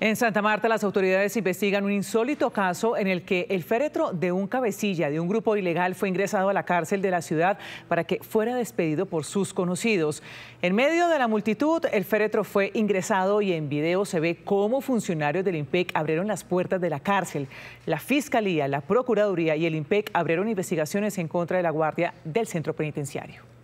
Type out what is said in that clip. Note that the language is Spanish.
En Santa Marta las autoridades investigan un insólito caso en el que el féretro de un cabecilla de un grupo ilegal fue ingresado a la cárcel de la ciudad para que fuera despedido por sus conocidos. En medio de la multitud, el féretro fue ingresado y en video se ve cómo funcionarios del IMPEC abrieron las puertas de la cárcel. La Fiscalía, la Procuraduría y el IMPEC abrieron investigaciones en contra de la guardia del centro penitenciario.